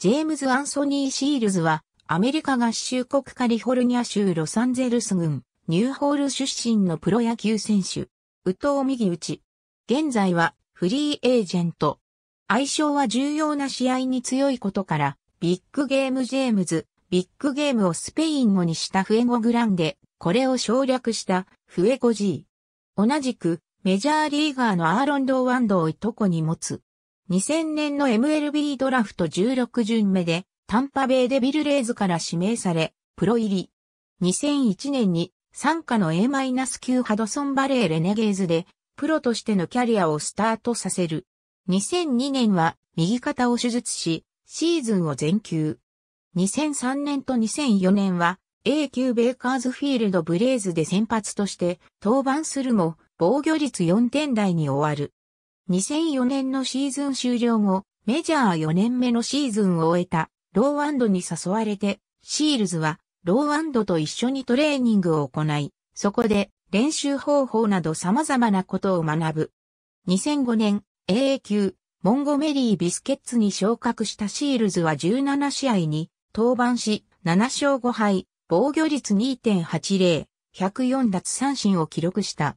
ジェームズ・アンソニー・シールズは、アメリカ合衆国カリフォルニア州ロサンゼルス郡、ニューホール出身のプロ野球選手、右藤右打ち。現在は、フリーエージェント。相性は重要な試合に強いことから、ビッグゲーム・ジェームズ、ビッグゲームをスペイン語にしたフエゴ・グランデ、これを省略したフエゴジー。同じく、メジャーリーガーのアーロン・ドーワンドをいとこに持つ。2000年の MLB ドラフト16巡目で、タンパベイデビルレイズから指名され、プロ入り。2001年に、参加の A-9 ハドソンバレーレネゲーズで、プロとしてのキャリアをスタートさせる。2002年は、右肩を手術し、シーズンを全休。2003年と2004年は、A 級ベイカーズフィールドブレイズで先発として、登板するも、防御率4点台に終わる。2004年のシーズン終了後、メジャー4年目のシーズンを終えたローアンドに誘われて、シールズはローアンドと一緒にトレーニングを行い、そこで練習方法など様々なことを学ぶ。2005年 AA 級モンゴメリービスケッツに昇格したシールズは17試合に登板し、7勝5敗、防御率2.80、104奪三振を記録した。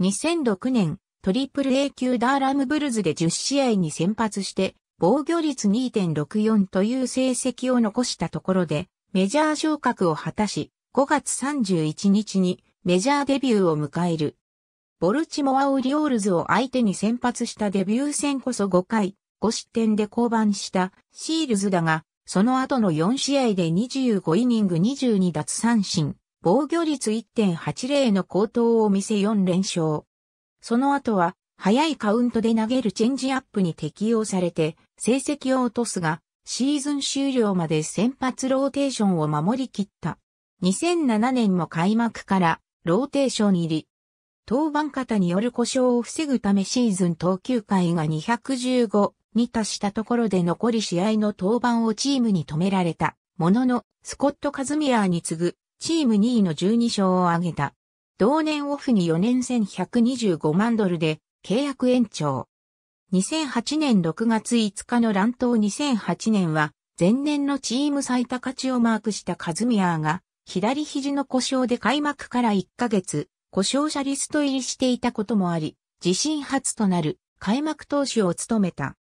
2006年トリプル A 級ダーラムブルズで10試合に先発して、防御率2.64という成績を残したところで、メジャー昇格を果たし、5月31日にメジャーデビューを迎える。ボルチモア・オリオールズを相手に先発したデビュー戦こそ5回、5失点で降板したシールズだが、その後の4試合で25イニング22奪三振、防御率1.80の高騰を見せ4連勝。その後は、早いカウントで投げるチェンジアップに適用されて、成績を落とすが、シーズン終了まで先発ローテーションを守り切った。2007年も開幕からローテーション入り。登板型による故障を防ぐためシーズン投球回が215に達したところで残り試合の登板をチームに止められた。ものの、スコット・カズミアーに次ぐ、チーム2位の12勝を挙げた。同年オフに4年1125万ドルで契約延長。2008年6月5日の乱闘2008年は前年のチーム最多勝ちをマークしたカズミアーが左肘の故障で開幕から1ヶ月故障者リスト入りしていたこともあり自身初となる開幕投手を務めた。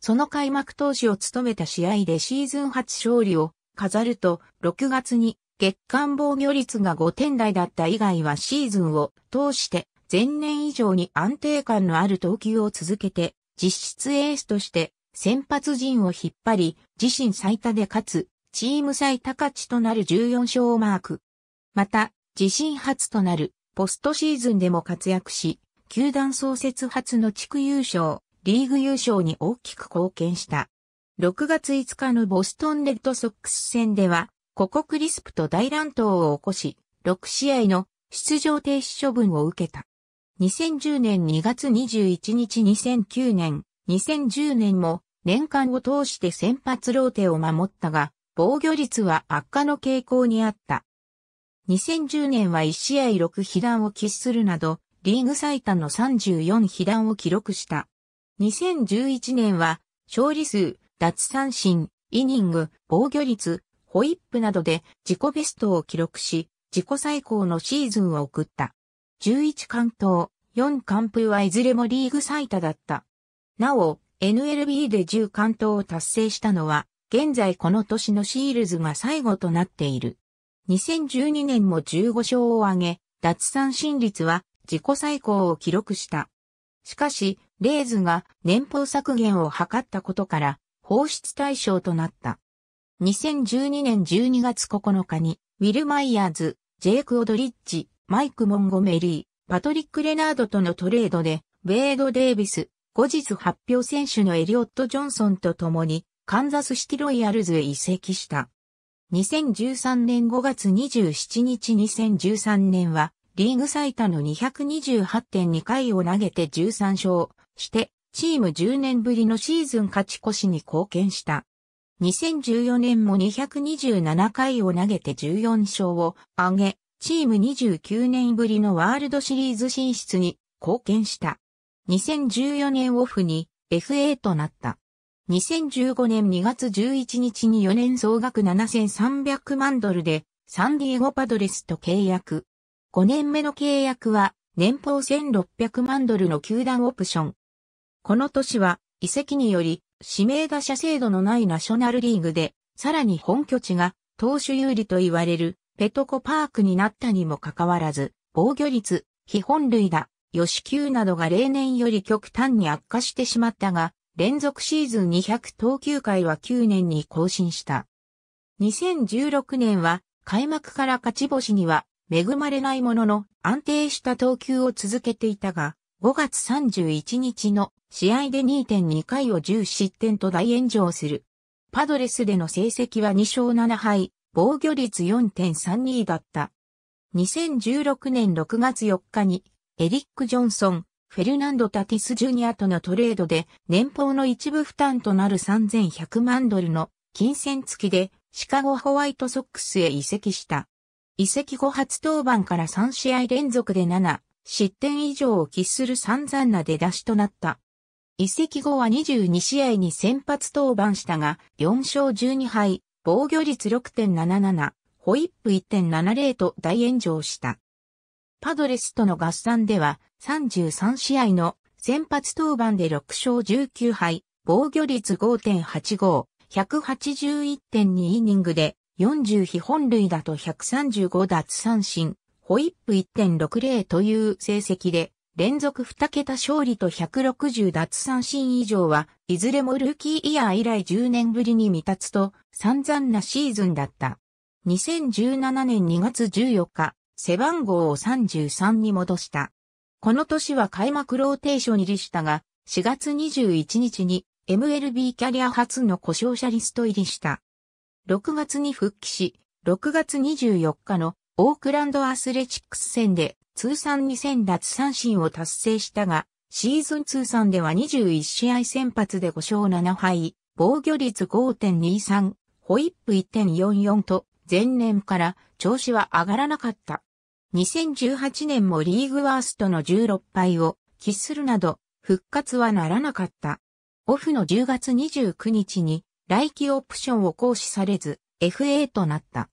その開幕投手を務めた試合でシーズン初勝利を飾ると6月に月間防御率が5点台だった以外はシーズンを通して前年以上に安定感のある投球を続けて実質エースとして先発陣を引っ張り自身最多で勝つチーム最多勝ちとなる14勝をマーク。また自身初となるポストシーズンでも活躍し球団創設初の地区優勝、リーグ優勝に大きく貢献した。6月5日のボストンレッドソックス戦ではここクリスプと大乱闘を起こし、6試合の出場停止処分を受けた。2010年2月21日2009年、2010年も年間を通して先発ローテを守ったが、防御率は悪化の傾向にあった。2010年は1試合6被弾を喫するなど、リーグ最多の34被弾を記録した。2011年は、勝利数、奪三振、イニング、防御率、ホイップなどで自己ベストを記録し、自己最高のシーズンを送った。11関東、4完封はいずれもリーグ最多だった。なお、NLB で10関東を達成したのは、現在この年のシールズが最後となっている。2012年も15勝を挙げ、脱三振率は自己最高を記録した。しかし、レーズが年俸削減を図ったことから、放出対象となった。2012年12月9日に、ウィル・マイヤーズ、ジェイク・オドリッジ、マイク・モンゴメリー、パトリック・レナードとのトレードで、ウェイド・デイビス、後日発表選手のエリオット・ジョンソンと共に、カンザスシティロイヤルズへ移籍した。2013年5月27日2013年は、リーグ最多の228.2回を投げて13勝して、チーム10年ぶりのシーズン勝ち越しに貢献した。2014年も227回を投げて14勝を挙げ、チーム29年ぶりのワールドシリーズ進出に貢献した。2014年オフに FA となった。2015年2月11日に4年総額7300万ドルでサンディエゴパドレスと契約。5年目の契約は年俸1600万ドルの球団オプション。この年は遺跡により指名打者制度のないナショナルリーグで、さらに本拠地が投手有利と言われるペトコパークになったにもかかわらず、防御率、非本類打、予死球などが例年より極端に悪化してしまったが、連続シーズン200投球回は9年に更新した。2016年は開幕から勝ち星には恵まれないものの安定した投球を続けていたが、5月31日の試合で2.2回を10失点と大炎上する。パドレスでの成績は2勝7敗、防御率4.32だった。2016年6月4日に、エリック・ジョンソン、フェルナンド・タティス・ジュニアとのトレードで、年俸の一部負担となる3100万ドルの金銭付きで、シカゴ・ホワイトソックスへ移籍した。移籍後初登板から3試合連続で7、失点以上を喫する散々な出だしとなった。移籍後は22試合に先発登板したが、4勝12敗、防御率6.77、ホイップ1.70と大炎上した。パドレスとの合算では、33試合の先発登板で6勝19敗、防御率5.85、181.2イニングで、40非本塁打と135奪三振、ホイップ1.60という成績で、連続2桁勝利と160奪三振以上は、いずれもルーキーイヤー以来10年ぶりに未達と散々なシーズンだった。2017年2月14日、背番号を33に戻した。この年は開幕ローテーション入りしたが、4月21日に MLB キャリア初の故障者リスト入りした。6月に復帰し、6月24日のオークランドアスレチックス戦で通算2000奪三振を達成したが、シーズン通算では21試合先発で5勝7敗、防御率5.23、ホイップ1.44と前年から調子は上がらなかった。2018年もリーグワーストの16敗を喫するなど復活はならなかった。オフの10月29日に来季オプションを行使されず FA となった。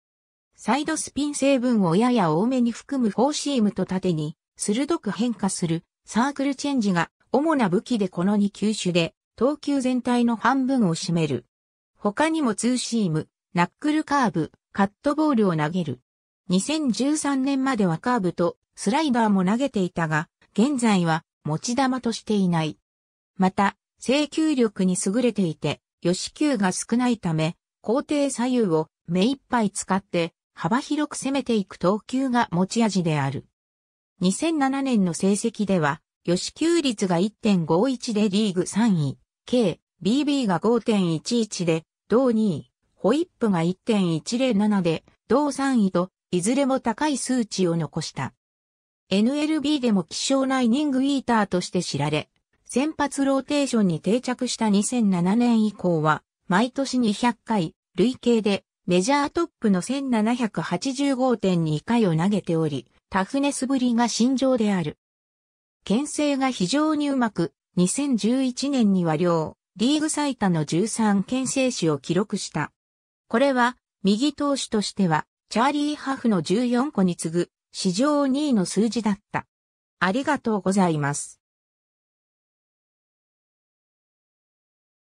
サイドスピン成分をやや多めに含むフォーシームと縦に鋭く変化するサークルチェンジが主な武器でこの2球種で投球全体の半分を占める。他にもツーシーム、ナックルカーブ、カットボールを投げる。2013年まではカーブとスライダーも投げていたが、現在は持ち玉としていない。また、制球力に優れていて、予死球が少ないため、高低左右を目いっぱい使って幅広く攻めていく投球が持ち味である。2007年の成績では、吉球率が1.51でリーグ3位、K、BB が5.11で、同2位、ホイップが1.107で、同3位と、いずれも高い数値を残した。NLB でも希少なイニングイーターとして知られ、先発ローテーションに定着した2007年以降は、毎年200回、累計でメジャートップの1785.2回を投げており、タフネスぶりが心情である。牽制が非常にうまく、2011年には両、リーグ最多の13牽制史を記録した。これは、右投手としては、チャーリー・ハフの14個に次ぐ、史上2位の数字だった。ありがとうございます。